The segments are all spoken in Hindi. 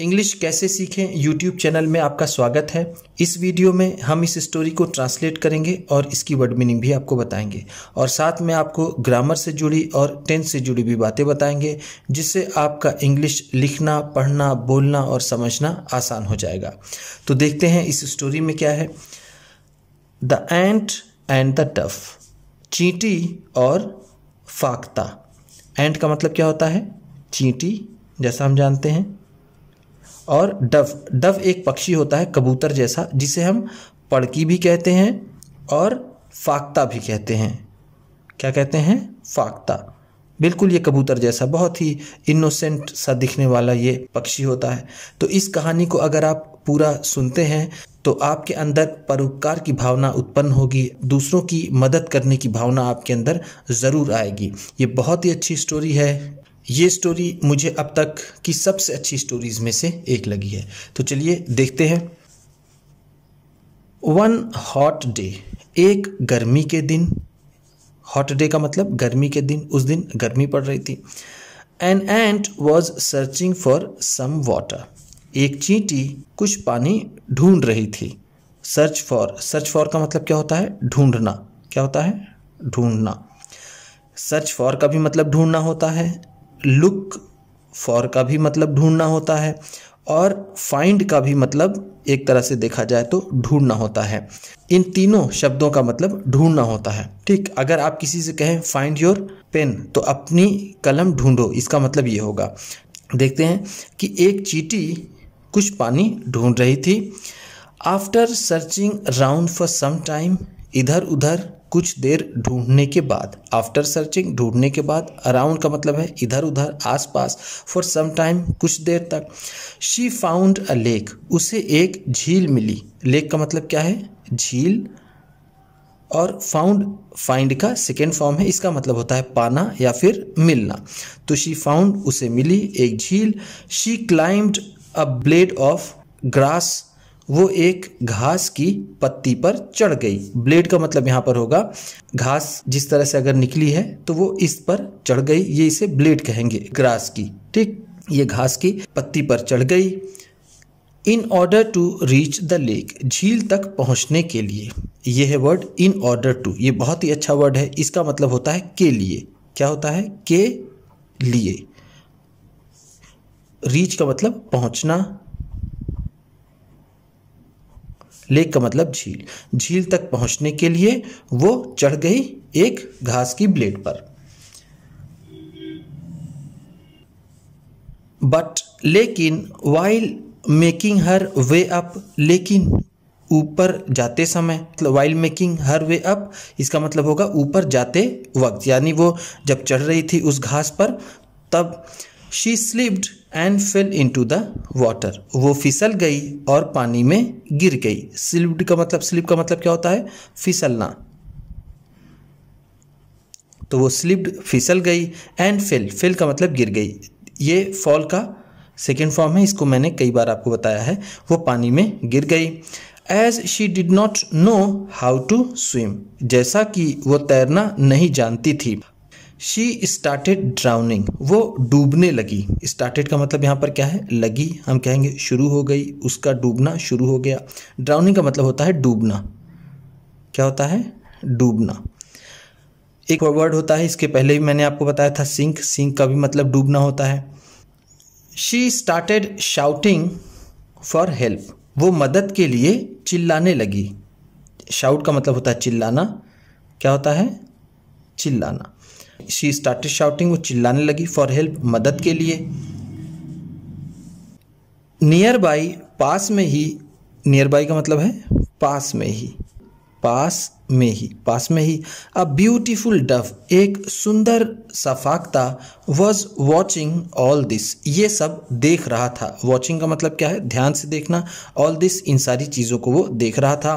इंग्लिश कैसे सीखें यूट्यूब चैनल में आपका स्वागत है इस वीडियो में हम इस स्टोरी को ट्रांसलेट करेंगे और इसकी वर्ड मीनिंग भी आपको बताएंगे और साथ में आपको ग्रामर से जुड़ी और टेंथ से जुड़ी भी बातें बताएंगे जिससे आपका इंग्लिश लिखना पढ़ना बोलना और समझना आसान हो जाएगा तो देखते हैं इस स्टोरी में क्या है the ant and the dove चींटी और फाकता एंट का मतलब क्या होता है चींटी जैसा हम जानते हैं और डव डव एक पक्षी होता है कबूतर जैसा जिसे हम पड़की भी कहते हैं और फाख्ता भी कहते हैं क्या कहते हैं फाख्ता बिल्कुल ये कबूतर जैसा बहुत ही इनोसेंट सा दिखने वाला ये पक्षी होता है तो इस कहानी को अगर आप पूरा सुनते हैं तो आपके अंदर परोपकार की भावना उत्पन्न होगी दूसरों की मदद करने की भावना आपके अंदर ज़रूर आएगी ये बहुत ही अच्छी स्टोरी है ये स्टोरी मुझे अब तक की सबसे अच्छी स्टोरीज़ में से एक लगी है तो चलिए देखते हैं वन हॉट डे एक गर्मी के दिन हॉट डे का मतलब गर्मी के दिन उस दिन गर्मी पड़ रही थी an ant was searching for some water एक चींटी कुछ पानी ढूंढ रही थी सर्च फॉर सर्च फॉर का मतलब क्या होता है ढूंढना क्या होता है ढूंढना सर्च फॉर का भी मतलब ढूंढना होता है लुक फॉर का भी मतलब ढूंढना होता है और फाइंड का भी मतलब एक तरह से देखा जाए तो ढूंढना होता है इन तीनों शब्दों का मतलब ढूंढना होता है ठीक अगर आप किसी से कहें फाइंड योर पेन तो अपनी कलम ढूंढो इसका मतलब ये होगा देखते हैं कि एक चीटी कुछ पानी ढूंढ रही थी after searching round for some time इधर उधर कुछ देर ढूंढने के बाद आफ्टर सर्चिंग ढूंढने के बाद अराउंड का मतलब है इधर उधर आस पास फॉर सम टाइम कुछ देर तक शी फाउंड अ लेक उसे एक झील मिली लेक का मतलब क्या है झील और फाउंड फाइंड का सेकेंड फॉर्म है इसका मतलब होता है पाना या फिर मिलना तो शी फाउंड उसे मिली एक झील she climbed a blade of grass वो एक घास की पत्ती पर चढ़ गई ब्लेड का मतलब यहाँ पर होगा घास जिस तरह से अगर निकली है तो वो इस पर चढ़ गई ये इसे ब्लेड कहेंगे ग्रास की ठीक ये घास की पत्ती पर चढ़ गई in order to reach the lake झील तक पहुंचने के लिए यह है वर्ड इन ऑर्डर टू ये बहुत ही अच्छा वर्ड है इसका मतलब होता है के लिए क्या होता है के लिए रीच का मतलब पहुंचना लेक का मतलब झील झील तक पहुंचने के लिए वो चढ़ गई एक घास की ब्लेड पर बट लेकिन while making her way up लेकिन ऊपर जाते समय मतलब while making her way up इसका मतलब होगा ऊपर जाते वक्त यानी वो जब चढ़ रही थी उस घास पर तब she slipped and fell into the water वो फिसल गई और पानी में गिर गई स्लिप्ड का मतलब स्लिप का मतलब क्या होता है फिसलना तो वो स्लिप्ड फिसल गई एंड फेल फेल का मतलब गिर गई ये फॉल का सेकेंड फॉर्म है इसको मैंने कई बार आपको बताया है वो पानी में गिर गई as she did not know how to swim जैसा कि वो तैरना नहीं जानती थी शी स्टार्टेड ड्राउनिंग वो डूबने लगी स्टार्टेड का मतलब यहाँ पर क्या है लगी हम कहेंगे शुरू हो गई उसका डूबना शुरू हो गया ड्राउनिंग का मतलब होता है डूबना क्या होता है डूबना एक वर्ड होता है इसके पहले भी मैंने आपको बताया था सिंक सिंक का भी मतलब डूबना होता है she started shouting for help वो मदद के लिए चिल्लाने लगी शाउट का मतलब होता है चिल्लाना क्या होता है चिल्लाना शी स्टार्ट शाउटिंग वो चिल्लाने लगी फॉर हेल्प मदद के लिए नियर बाई पास में ही नियर बाई का मतलब है पास में ही पास में ही पास में ही अ ब्यूटीफुल डव एक सुंदर सफाकता वॉज वॉचिंग ऑल दिस ये सब देख रहा था वॉचिंग का मतलब क्या है ध्यान से देखना ऑल दिस इन सारी चीज़ों को वो देख रहा था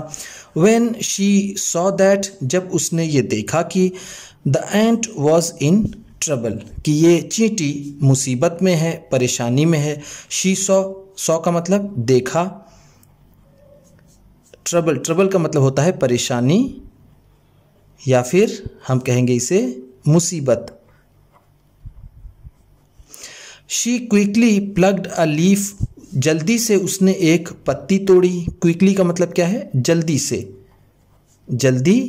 वेन शी सॉ दैट जब उसने ये देखा कि the ant was in trouble कि ये चींटी मुसीबत में है परेशानी में है शी सौ सौ का मतलब देखा ट्रबल ट्रबल का मतलब होता है परेशानी या फिर हम कहेंगे इसे मुसीबत she quickly plucked a leaf जल्दी से उसने एक पत्ती तोड़ी क्विकली का मतलब क्या है जल्दी से जल्दी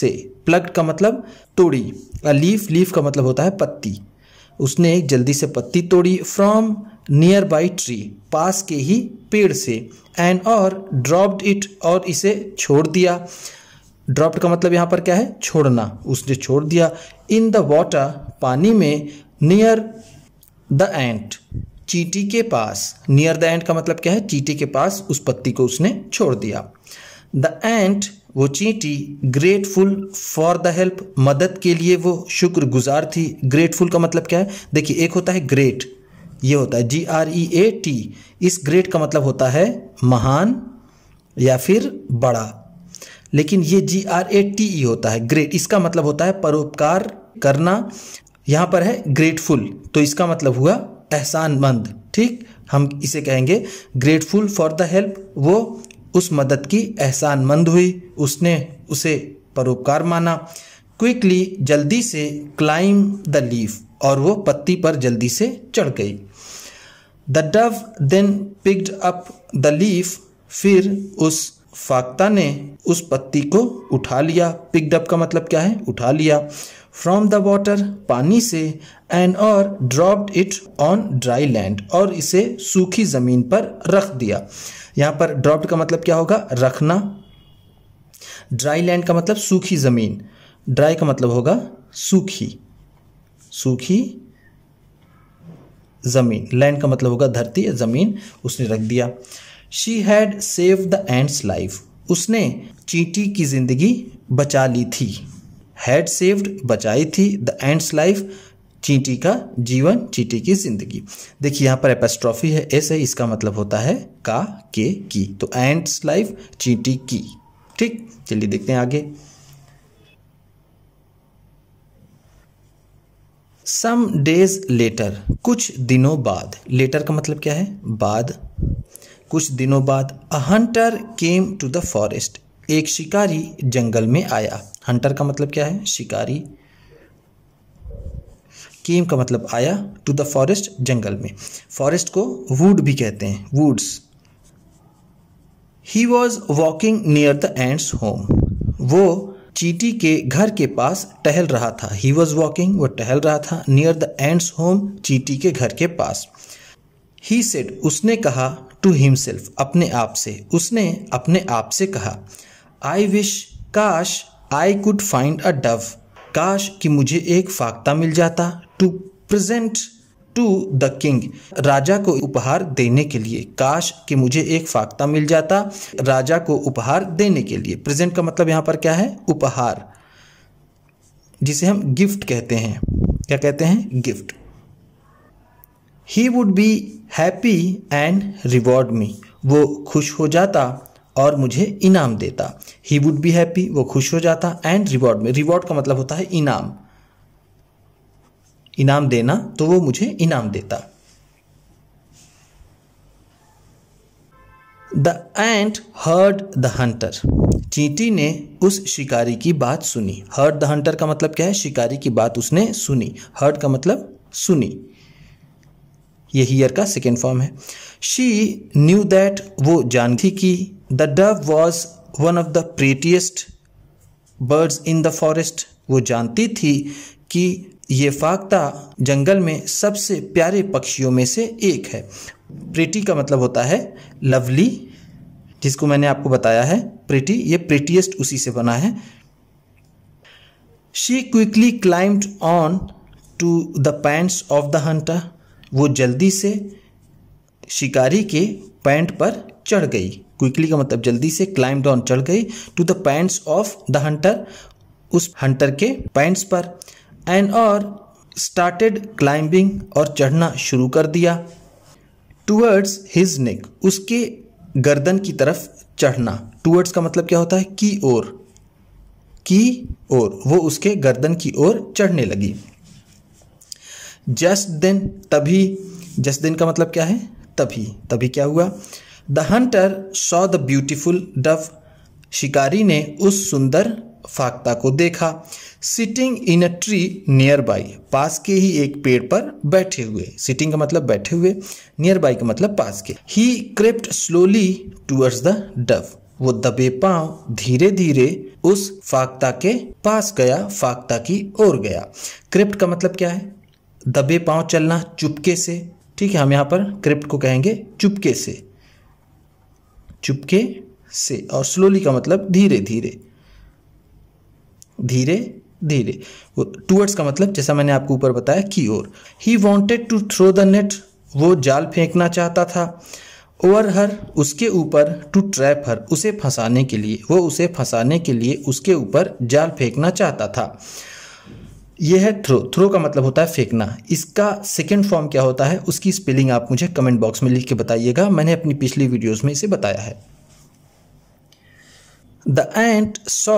से प्लग्ड का मतलब तोड़ी अ लीफ लीफ का मतलब होता है पत्ती उसने एक जल्दी से पत्ती तोड़ी फ्रॉम नियर बाई ट्री पास के ही पेड़ से एंड और ड्रॉप्ड इट और इसे छोड़ दिया ड्रॉप्ड का मतलब यहाँ पर क्या है छोड़ना उसने छोड़ दिया इन द वाटर पानी में नियर द एंट चीटी के पास नियर द एंट का मतलब क्या है चीटी के पास उस पत्ती को उसने छोड़ दिया द एंट वो चींटी ग्रेटफुल फॉर द हेल्प मदद के लिए वो शुक्रगुजार थी ग्रेटफुल का मतलब क्या है देखिए एक होता है ग्रेट ये होता है G R E A T इस ग्रेट का मतलब होता है महान या फिर बड़ा लेकिन ये जी आर ए टी ई होता है ग्रेट इसका मतलब होता है परोपकार करना यहाँ पर है ग्रेटफुल तो इसका मतलब हुआ एहसानमंद ठीक हम इसे कहेंगे ग्रेटफुल फॉर द हेल्प वो उस मदद की एहसानमंद हुई उसने उसे परोपकार माना क्विकली जल्दी से क्लाइम द लीफ और वो पत्ती पर जल्दी से चढ़ गई the dove then picked up the leaf फिर उस फाख्ता ने उस पत्ती को उठा लिया पिकडअप का मतलब क्या है उठा लिया फ्रॉम द वॉटर पानी से एंड और dropped it on dry land और इसे सूखी ज़मीन पर रख दिया यहाँ पर ड्रॉप्ड का मतलब क्या होगा रखना ड्राई लैंड का मतलब सूखी ज़मीन ड्राई का मतलब होगा सूखी सूखी ज़मीन लैंड का मतलब होगा धरती या ज़मीन उसने रख दिया she had save the ant's life उसने चींटी की ज़िंदगी बचा ली थी हैड सेव्ड बचाई थी द एंड्स लाइफ चींटी का जीवन चींटी की जिंदगी देखिए यहाँ पर एपेस्ट्रॉफी है ऐसे इसका मतलब होता है का के की तो एंड्स लाइफ चींटी की ठीक चलिए देखते हैं आगे सम डेज लेटर कुछ दिनों बाद लेटर का मतलब क्या है बाद कुछ दिनों बाद a hunter came to the forest एक शिकारी जंगल में आया हंटर का मतलब क्या है शिकारी केम का मतलब आया टू द फॉरेस्ट जंगल में फॉरेस्ट को वुड भी कहते हैं woods he was walking near the ant's home वो चीटी के घर के पास टहल रहा था ही वॉज वॉकिंग वो टहल रहा था नियर द एंड्स होम चीटी के घर के पास ही सेड उसने कहा टू हिमसेल्फ अपने आप से उसने अपने आप से कहा आई विश काश I could find a dove काश कि मुझे एक फाख्ता मिल जाता to present to the king राजा को उपहार देने के लिए काश कि मुझे एक फाख्ता मिल जाता राजा को उपहार देने के लिए प्रेजेंट का मतलब यहाँ पर क्या है उपहार जिसे हम गिफ्ट कहते हैं क्या कहते हैं gift he would be happy and reward me वो खुश हो जाता और मुझे इनाम देता ही वुड बी हैप्पी वो खुश हो जाता एंड रिवॉर्ड में रिवॉर्ड का मतलब होता है इनाम इनाम देना तो वो मुझे इनाम देता the ant heard the hunter चींटी ने उस शिकारी की बात सुनी हर्ड द हंटर का मतलब क्या है शिकारी की बात उसने सुनी हर्ड का मतलब सुनी ये हियर का सेकेंड फॉर्म है शी न्यू दैट वो जानती कि the dove was one of the prettiest birds in the forest वो जानती थी कि ये फाकता जंगल में सबसे प्यारे पक्षियों में से एक है प्रीटी का मतलब होता है लवली जिसको मैंने आपको बताया है प्रीटी ये प्रिटिएस्ट उसी से बना है she quickly climbed on to the pants of the hunter वो जल्दी से शिकारी के पैंट पर चढ़ गई क्विकली का मतलब जल्दी से क्लाइम डाउन चढ़ गई to the pants of the hunter उस हंटर के पैंट्स पर एंड और स्टार्टेड क्लाइंबिंग और चढ़ना शुरू कर दिया टूवर्ड्स हिज नेक उसके गर्दन की तरफ चढ़ना टूवर्ड्स का मतलब क्या होता है की ओर की ओर वो उसके गर्दन की ओर चढ़ने लगी जस्ट देन तभी जस्ट देन का मतलब क्या है तभी तभी क्या हुआ the hunter saw the beautiful dove शिकारी ने उस सुंदर फाख्ता को देखा sitting in a tree nearby पास के ही एक पेड़ पर बैठे हुए सिटिंग का मतलब बैठे हुए नियर बाई का मतलब पास के ही crept slowly towards the dove वो दबे पांव धीरे धीरे उस फाख्ता के पास गया फाख्ता की ओर गया क्रिप्ट का मतलब क्या है दबे पांव चलना चुपके से ठीक है हम यहाँ पर क्रिप्ट को कहेंगे चुपके से चुपके से और स्लोली का मतलब धीरे धीरे धीरे धीरे टूवर्ड्स का मतलब जैसा मैंने आपको ऊपर बताया की ओर he wanted to throw the net वो जाल फेंकना चाहता था ओवर हर उसके ऊपर टू ट्रैप हर उसे फंसाने के लिए वो उसे फंसाने के लिए उसके ऊपर जाल फेंकना चाहता था यह है थ्रो थ्रो का मतलब होता है फेंकना इसका सेकेंड फॉर्म क्या होता है उसकी स्पेलिंग आप मुझे कमेंट बॉक्स में लिख के बताइएगा मैंने अपनी पिछली वीडियोस में इसे बताया है द एंट सॉ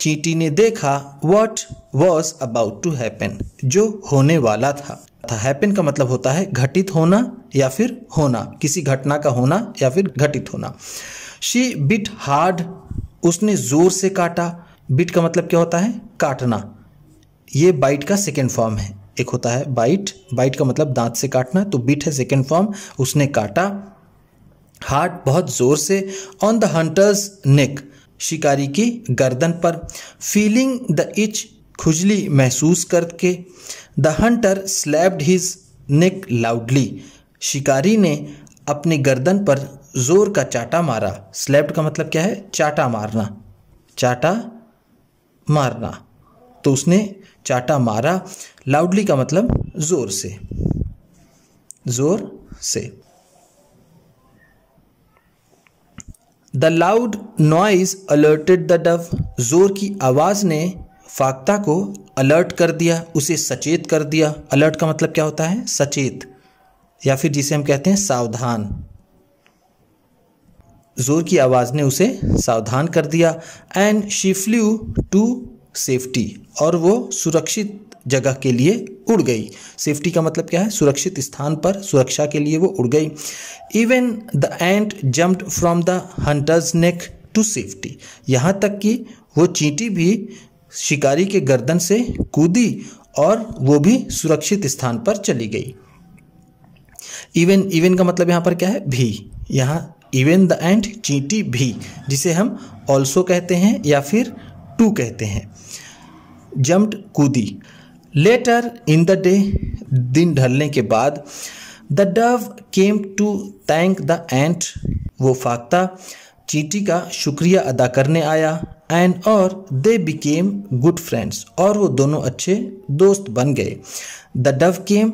चींटी ने देखा what was about to happen जो होने वाला था था हैपन का मतलब होता है घटित होना या फिर होना किसी घटना का होना या फिर घटित होना शी बिट हार्ड उसने जोर से काटा बिट का मतलब क्या होता है काटना ये बाइट का सेकेंड फॉर्म है एक होता है बाइट बाइट का मतलब दांत से काटना तो बीट है सेकेंड फॉर्म उसने काटा हार्ट बहुत जोर से ऑन द हंटर्स नेक शिकारी की गर्दन पर फीलिंग द इच खुजली महसूस करके the hunter slapped his neck loudly शिकारी ने अपनी गर्दन पर जोर का चाटा मारा स्लैब्ड का मतलब क्या है चाटा मारना चाटा मारना तो उसने चाटा मारा लाउडली का मतलब ज़ोर से ज़ोर से the loud noise alerted the dove जोर की आवाज़ ने फाकता को अलर्ट कर दिया उसे सचेत कर दिया अलर्ट का मतलब क्या होता है सचेत या फिर जिसे हम कहते हैं सावधान जोर की आवाज़ ने उसे सावधान कर दिया and she flew to safety और वो सुरक्षित जगह के लिए उड़ गई सेफ्टी का मतलब क्या है सुरक्षित स्थान पर सुरक्षा के लिए वो उड़ गई even the ant jumped from the hunter's neck to safety यहाँ तक कि वो चींटी भी शिकारी के गर्दन से कूदी और वो भी सुरक्षित स्थान पर चली गई इवन इवन का मतलब यहाँ पर क्या है भी यहाँ इवन द एंड चींटी भी जिसे हम ऑल्सो कहते हैं या फिर टू कहते हैं जम्प्ड कूदी लेटर इन द डे दिन ढलने के बाद the dove came to thank the ant वो फाख्ता चीटी का शुक्रिया अदा करने आया एंड और दे बिकेम गुड फ्रेंड्स और वो दोनों अच्छे दोस्त बन गए द डव केम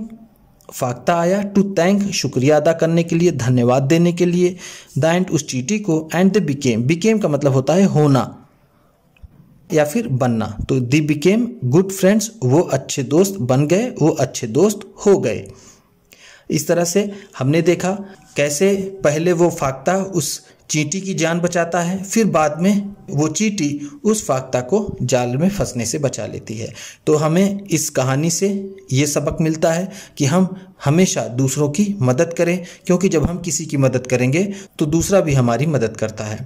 फाख्ता आया टू थैंक शुक्रिया अदा करने के लिए धन्यवाद देने के लिए द एंट उस चीटी को एंड द बिकेम बिकेम का मतलब होता है होना या फिर बनना तो दी बिकेम गुड फ्रेंड्स वो अच्छे दोस्त बन गए वो अच्छे दोस्त हो गए इस तरह से हमने देखा कैसे पहले वो फाकता उस चींटी की जान बचाता है फिर बाद में वो चींटी उस फाकता को जाल में फंसने से बचा लेती है तो हमें इस कहानी से ये सबक मिलता है कि हम हमेशा दूसरों की मदद करें क्योंकि जब हम किसी की मदद करेंगे तो दूसरा भी हमारी मदद करता है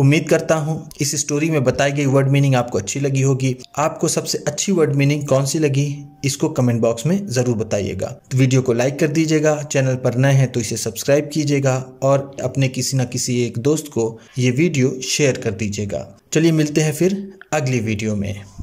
उम्मीद करता हूँ इस स्टोरी में बताई गई वर्ड मीनिंग आपको अच्छी लगी होगी आपको सबसे अच्छी वर्ड मीनिंग कौन सी लगी इसको कमेंट बॉक्स में ज़रूर बताइएगा तो वीडियो को लाइक कर दीजिएगा चैनल पर नए हैं तो इसे सब्सक्राइब कीजिएगा और अपने किसी न किसी एक दोस्त को ये वीडियो शेयर कर दीजिएगा चलिए मिलते हैं फिर अगली वीडियो में